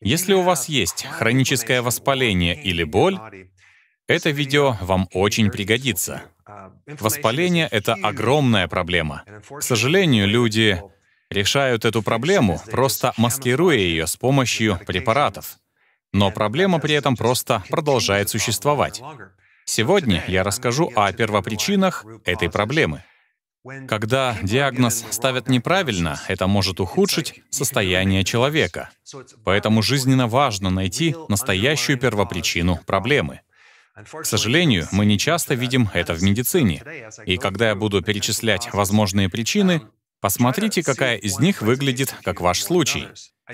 Если у вас есть хроническое воспаление или боль, это видео вам очень пригодится. Воспаление — это огромная проблема. К сожалению, люди решают эту проблему, просто маскируя ее с помощью препаратов. Но проблема при этом просто продолжает существовать. Сегодня я расскажу о первопричинах этой проблемы. Когда диагноз ставят неправильно, это может ухудшить состояние человека. Поэтому жизненно важно найти настоящую первопричину проблемы. К сожалению, мы не часто видим это в медицине. И когда я буду перечислять возможные причины, посмотрите, какая из них выглядит как ваш случай.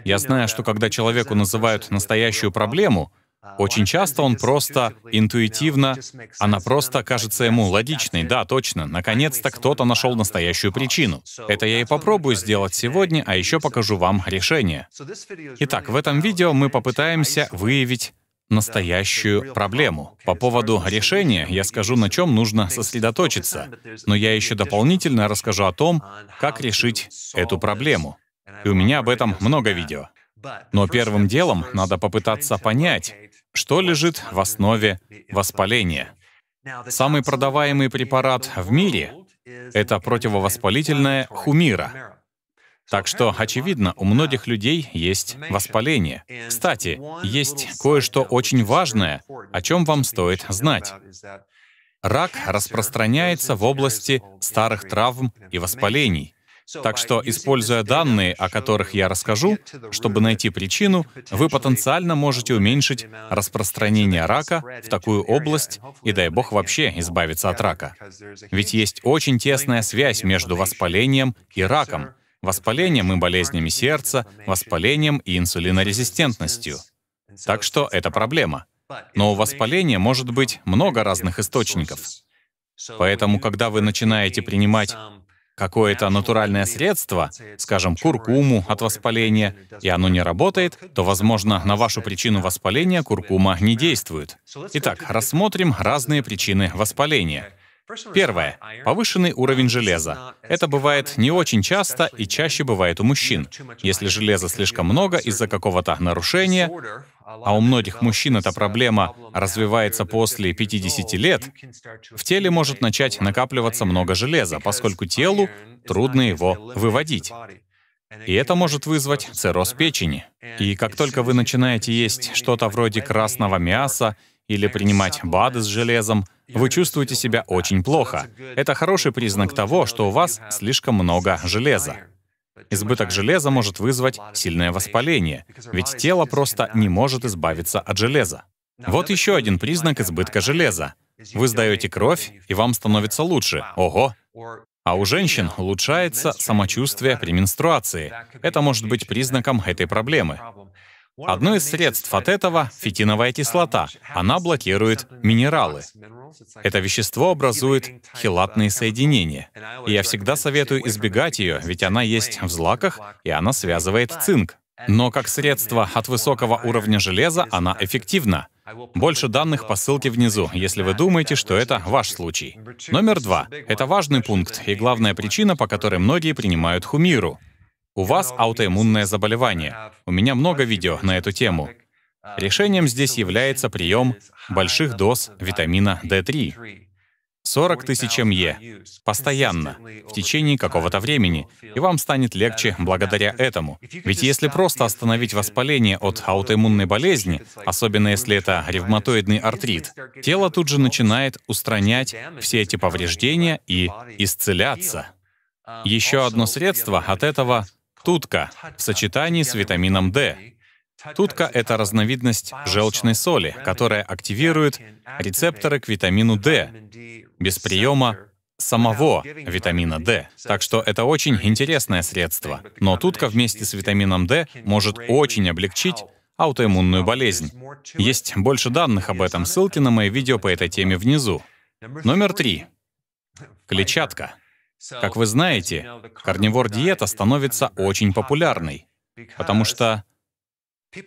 Я знаю, что когда человеку называют настоящую проблему — очень часто он просто интуитивно, она просто кажется ему логичной. Да, точно, наконец-то кто-то нашел настоящую причину. Это я и попробую сделать сегодня, а еще покажу вам решение. Итак, в этом видео мы попытаемся выявить настоящую проблему. По поводу решения я скажу, на чем нужно сосредоточиться, но я еще дополнительно расскажу о том, как решить эту проблему. И у меня об этом много видео. Но первым делом надо попытаться понять, что лежит в основе воспаления? Самый продаваемый препарат в мире — это противовоспалительное хумира. Так что, очевидно, у многих людей есть воспаление. Кстати, есть кое-что очень важное, о чем вам стоит знать. Рак распространяется в области старых травм и воспалений. Так что, используя данные, о которых я расскажу, чтобы найти причину, вы потенциально можете уменьшить распространение рака в такую область и, дай бог, вообще избавиться от рака. Ведь есть очень тесная связь между воспалением и раком, воспалением и болезнями сердца, воспалением и инсулинорезистентностью. Так что это проблема. Но у воспаления может быть много разных источников. Поэтому, когда вы начинаете принимать какое-то натуральное средство, скажем, куркуму от воспаления, и оно не работает, то, возможно, на вашу причину воспаления куркума не действует. Итак, рассмотрим разные причины воспаления. Первое. Повышенный уровень железа. Это бывает не очень часто и чаще бывает у мужчин. Если железа слишком много из-за какого-то нарушения, а у многих мужчин эта проблема развивается после 50 лет, в теле может начать накапливаться много железа, поскольку телу трудно его выводить. И это может вызвать цирроз печени. И как только вы начинаете есть что-то вроде красного мяса или принимать БАДы с железом, вы чувствуете себя очень плохо. Это хороший признак того, что у вас слишком много железа. Избыток железа может вызвать сильное воспаление, ведь тело просто не может избавиться от железа. Вот еще один признак избытка железа. Вы сдаете кровь, и вам становится лучше. Ого! А у женщин улучшается самочувствие при менструации. Это может быть признаком этой проблемы. Одно из средств от этого — фитиновая кислота. Она блокирует минералы. Это вещество образует хилатные соединения. И я всегда советую избегать ее, ведь она есть в злаках, и она связывает цинк. Но как средство от высокого уровня железа она эффективна. Больше данных по ссылке внизу, если вы думаете, что это ваш случай. Номер два. Это важный пункт и главная причина, по которой многие принимают хумиру. У вас аутоиммунное заболевание. У меня много видео на эту тему. Решением здесь является прием больших доз витамина D3, 40 тысяч МЕ, постоянно, в течение какого-то времени, и вам станет легче благодаря этому. Ведь если просто остановить воспаление от аутоиммунной болезни, особенно если это ревматоидный артрит, тело тут же начинает устранять все эти повреждения и исцеляться. Еще одно средство от этого — тутка в сочетании с витамином D, Тутка — это разновидность желчной соли, которая активирует рецепторы к витамину D без приема самого витамина D. Так что это очень интересное средство. Но тутка вместе с витамином D может очень облегчить аутоиммунную болезнь. Есть больше данных об этом, ссылки на мои видео по этой теме внизу. Номер три. Клетчатка. Как вы знаете, карнивор-диета становится очень популярной, потому что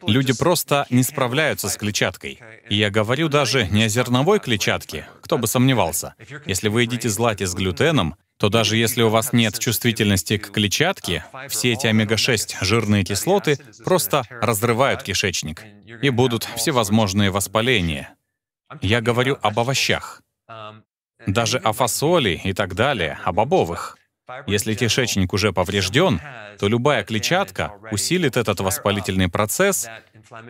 Люди просто не справляются с клетчаткой. И я говорю даже не о зерновой клетчатке, кто бы сомневался. Если вы едите злаки с глютеном, то даже если у вас нет чувствительности к клетчатке, все эти омега-6 жирные кислоты просто разрывают кишечник, и будут всевозможные воспаления. Я говорю об овощах, даже о фасоли и так далее, о бобовых. Если кишечник уже поврежден, то любая клетчатка усилит этот воспалительный процесс,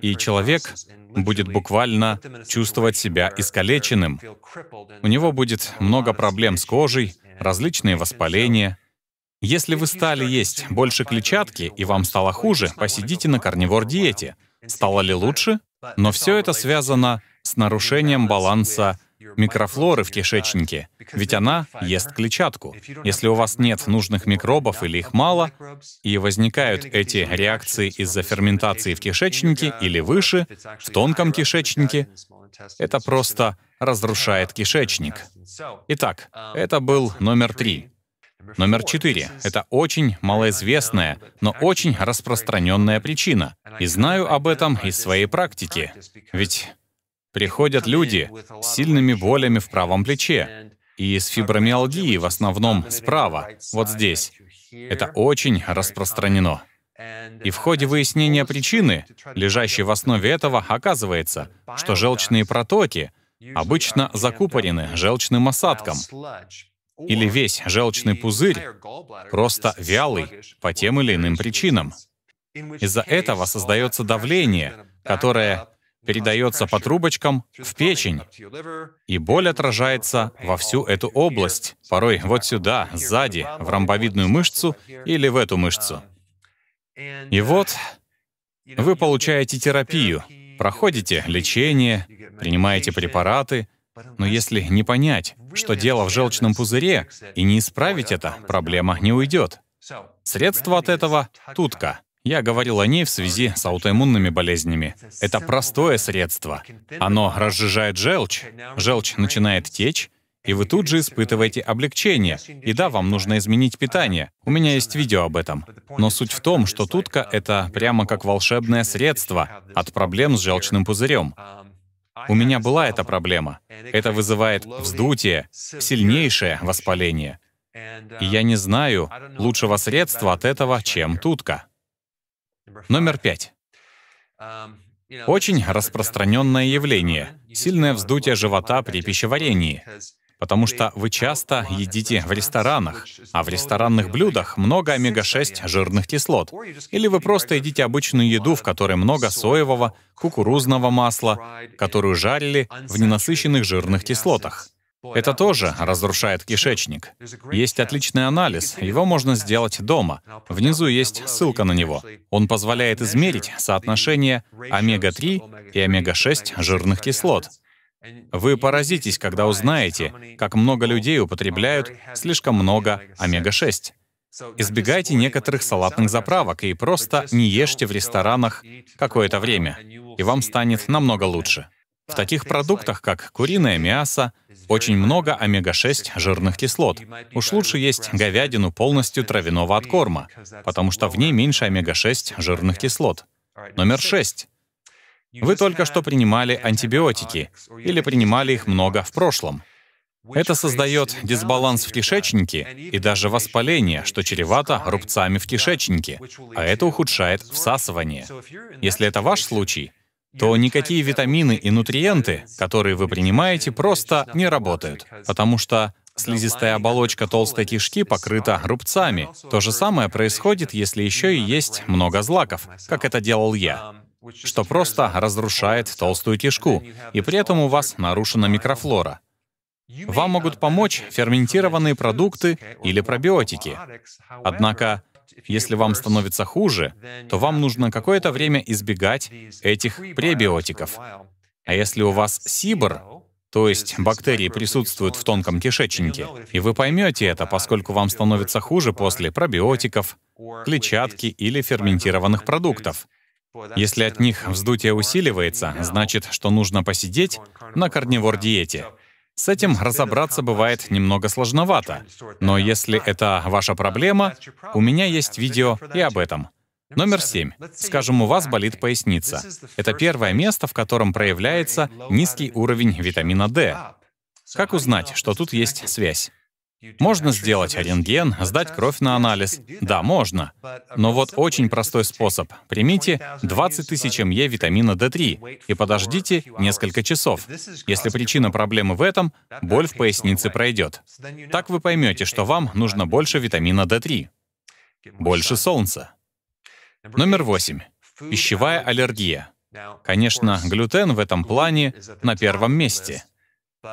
и человек будет буквально чувствовать себя искалеченным. У него будет много проблем с кожей, различные воспаления. Если вы стали есть больше клетчатки и вам стало хуже, посидите на карнивор-диете. Стало ли лучше? Но все это связано с нарушением баланса микрофлоры в кишечнике, ведь она ест клетчатку. Если у вас нет нужных микробов или их мало, и возникают эти реакции из-за ферментации в кишечнике или выше, в тонком кишечнике, это просто разрушает кишечник. Итак, это был номер три. Номер четыре. Это очень малоизвестная, но очень распространенная причина. И знаю об этом из своей практики. Ведь Приходят люди с сильными болями в правом плече и с фибромиалгией в основном справа, вот здесь. Это очень распространено. И в ходе выяснения причины, лежащей в основе этого, оказывается, что желчные протоки обычно закупорены желчным осадком, или весь желчный пузырь просто вялый по тем или иным причинам. Из-за этого создается давление, которое передается по трубочкам в печень, и боль отражается во всю эту область, порой вот сюда, сзади, в ромбовидную мышцу или в эту мышцу. И вот вы получаете терапию, проходите лечение, принимаете препараты, но если не понять, что дело в желчном пузыре, и не исправить это, проблема не уйдет. Средство от этого — тутка — я говорил о ней в связи с аутоиммунными болезнями. Это простое средство. Оно разжижает желчь, желчь начинает течь, и вы тут же испытываете облегчение. И да, вам нужно изменить питание. У меня есть видео об этом. Но суть в том, что тутка — это прямо как волшебное средство от проблем с желчным пузырем. У меня была эта проблема. Это вызывает вздутие, сильнейшее воспаление. И я не знаю лучшего средства от этого, чем тутка. Номер пять. Эм, Очень распространенное явление — сильное вздутие живота при пищеварении, потому что вы часто едите в ресторанах, а в ресторанных блюдах много омега-6 жирных кислот. Или вы просто едите обычную еду, в которой много соевого, кукурузного масла, которую жарили в ненасыщенных жирных кислотах. Это тоже разрушает кишечник. Есть отличный анализ, его можно сделать дома. Внизу есть ссылка на него. Он позволяет измерить соотношение омега-3 и омега-6 жирных кислот. Вы поразитесь, когда узнаете, как много людей употребляют слишком много омега-6. Избегайте некоторых салатных заправок и просто не ешьте в ресторанах какое-то время, и вам станет намного лучше. В таких продуктах, как куриное мясо, очень много омега-6 жирных кислот. Уж лучше есть говядину полностью травяного откорма, потому что в ней меньше омега-6 жирных кислот. Номер шесть. Вы только что принимали антибиотики или принимали их много в прошлом. Это создает дисбаланс в кишечнике и даже воспаление, что чревато рубцами в кишечнике, а это ухудшает всасывание. Если это ваш случай, то никакие витамины и нутриенты, которые вы принимаете, просто не работают, потому что Слизистая оболочка толстой кишки покрыта рубцами. То же самое происходит, если еще и есть много злаков, как это делал я что просто разрушает толстую кишку, и при этом у вас нарушена микрофлора. Вам могут помочь ферментированные продукты или пробиотики. Однако если вам становится хуже, то вам нужно какое-то время избегать этих пребиотиков. А если у вас СИБР, то есть бактерии присутствуют в тонком кишечнике, и вы поймете это, поскольку вам становится хуже после пробиотиков, клетчатки или ферментированных продуктов. Если от них вздутие усиливается, значит, что нужно посидеть на корневор-диете. С этим разобраться бывает немного сложновато, но если это ваша проблема, у меня есть видео и об этом. Номер семь. Скажем, у вас болит поясница. Это первое место, в котором проявляется низкий уровень витамина D. Как узнать, что тут есть связь? Можно сделать рентген, сдать кровь на анализ. Да, можно. Но вот очень простой способ. Примите 20 тысяч МЕ витамина D3 и подождите несколько часов. Если причина проблемы в этом, боль в пояснице пройдет. Так вы поймете, что вам нужно больше витамина D3. Больше солнца. Номер восемь. Пищевая аллергия. Конечно, глютен в этом плане на первом месте —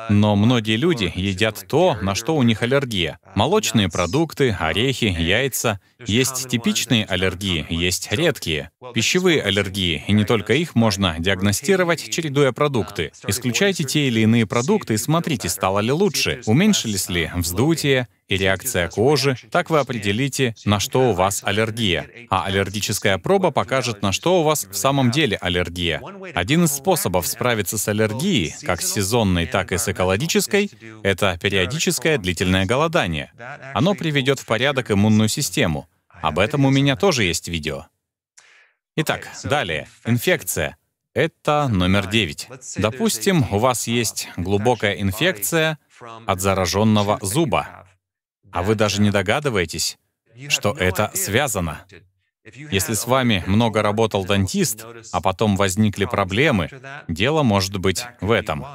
но многие люди едят то, на что у них аллергия. Молочные продукты, орехи, яйца. Есть типичные аллергии, есть редкие. Пищевые аллергии, и не только их можно диагностировать, чередуя продукты. Исключайте те или иные продукты и смотрите, стало ли лучше, уменьшились ли вздутие, и реакция кожи, так вы определите, на что у вас аллергия. А аллергическая проба покажет, на что у вас в самом деле аллергия. Один из способов справиться с аллергией, как с сезонной, так и с экологической, это периодическое длительное голодание. Оно приведет в порядок иммунную систему. Об этом у меня тоже есть видео. Итак, далее. Инфекция. Это номер девять. Допустим, у вас есть глубокая инфекция от зараженного зуба а вы даже не догадываетесь, что это связано. Если с вами много работал дантист, а потом возникли проблемы, дело может быть в этом.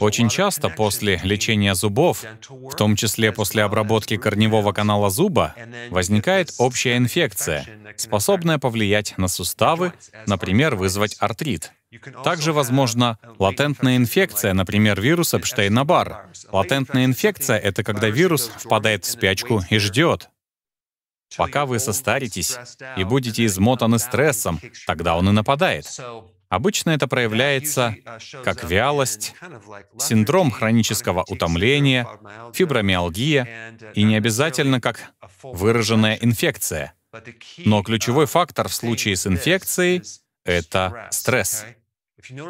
Очень часто после лечения зубов, в том числе после обработки корневого канала зуба, возникает общая инфекция, способная повлиять на суставы, например, вызвать артрит. Также возможна латентная инфекция, например, вирус Эпштейна-Барр. Латентная инфекция — это когда вирус впадает в спячку и ждет. Пока вы состаритесь и будете измотаны стрессом, тогда он и нападает. Обычно это проявляется как вялость, синдром хронического утомления, фибромиалгия и не обязательно как выраженная инфекция. Но ключевой фактор в случае с инфекцией — это стресс.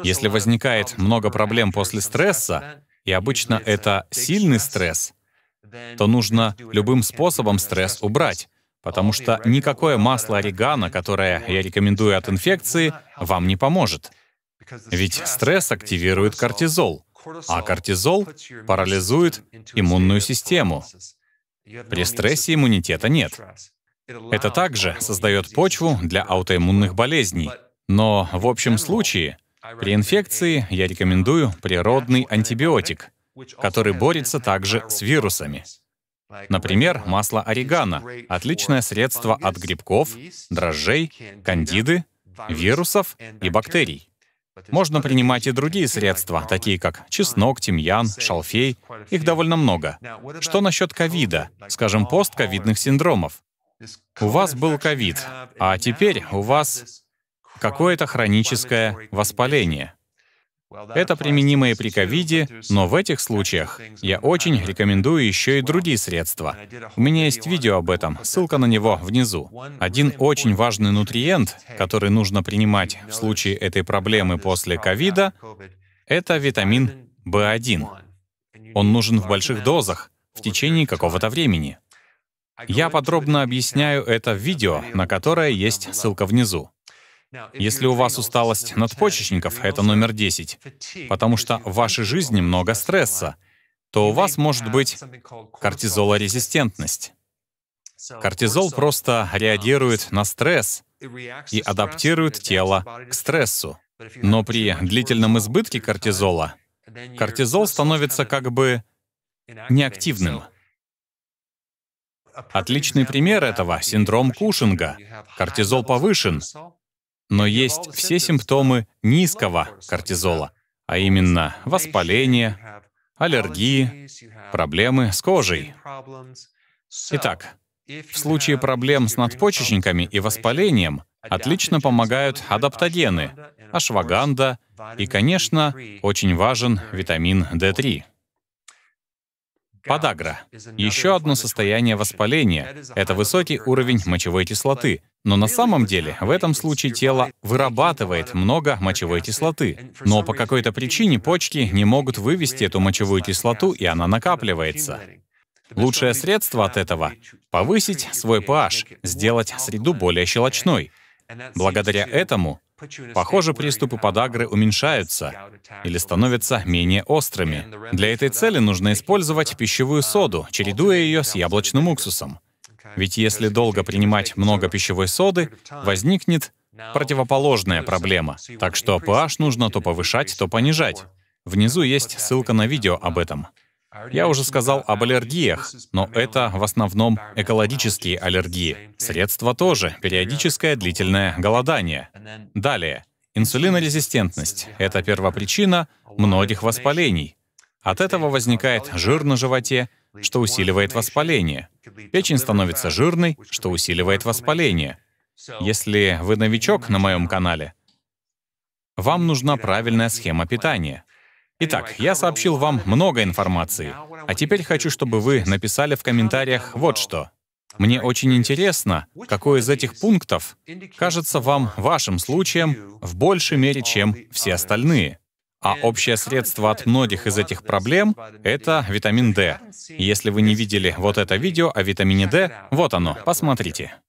Если возникает много проблем после стресса, и обычно это сильный стресс, то нужно любым способом стресс убрать, потому что никакое масло орегано, которое я рекомендую от инфекции, вам не поможет. Ведь стресс активирует кортизол, а кортизол парализует иммунную систему. При стрессе иммунитета нет. Это также создает почву для аутоиммунных болезней. Но в общем случае при инфекции я рекомендую природный антибиотик, который борется также с вирусами. Например, масло орегано — отличное средство от грибков, дрожжей, кандиды, вирусов и бактерий. Можно принимать и другие средства, такие как чеснок, тимьян, шалфей. Их довольно много. Что насчет ковида, скажем, постковидных синдромов? У вас был ковид, а теперь у вас какое-то хроническое воспаление. Это применимо и при ковиде, но в этих случаях я очень рекомендую еще и другие средства. У меня есть видео об этом, ссылка на него внизу. Один очень важный нутриент, который нужно принимать в случае этой проблемы после ковида, это витамин в 1 Он нужен в больших дозах в течение какого-то времени. Я подробно объясняю это в видео, на которое есть ссылка внизу. Если у вас усталость надпочечников, это номер 10, потому что в вашей жизни много стресса, то у вас может быть кортизолорезистентность. Кортизол просто uh, реагирует на стресс и адаптирует тело к стрессу. Но при длительном избытке кортизола кортизол становится как бы неактивным. Отличный пример этого — синдром Кушинга. Кортизол повышен, но есть все симптомы низкого кортизола, а именно воспаление, аллергии, проблемы с кожей. Итак, в случае проблем с надпочечниками и воспалением отлично помогают адаптогены, ашваганда и, конечно, очень важен витамин D3. Подагра. Еще одно состояние воспаления — это высокий уровень мочевой кислоты. Но на самом деле в этом случае тело вырабатывает много мочевой кислоты. Но по какой-то причине почки не могут вывести эту мочевую кислоту, и она накапливается. Лучшее средство от этого — повысить свой pH, сделать среду более щелочной. Благодаря этому Похоже, приступы подагры уменьшаются или становятся менее острыми. Для этой цели нужно использовать пищевую соду, чередуя ее с яблочным уксусом. Ведь если долго принимать много пищевой соды, возникнет противоположная проблема. Так что pH нужно то повышать, то понижать. Внизу есть ссылка на видео об этом. Я уже сказал об аллергиях, но это в основном экологические аллергии. Средства тоже, периодическое длительное голодание. Далее, инсулинорезистентность — это первопричина многих воспалений. От этого возникает жир на животе, что усиливает воспаление. Печень становится жирной, что усиливает воспаление. Если вы новичок на моем канале, вам нужна правильная схема питания. Итак, я сообщил вам много информации, а теперь хочу, чтобы вы написали в комментариях вот что. Мне очень интересно, какой из этих пунктов кажется вам вашим случаем в большей мере, чем все остальные. А общее средство от многих из этих проблем — это витамин D. Если вы не видели вот это видео о витамине D, вот оно, посмотрите.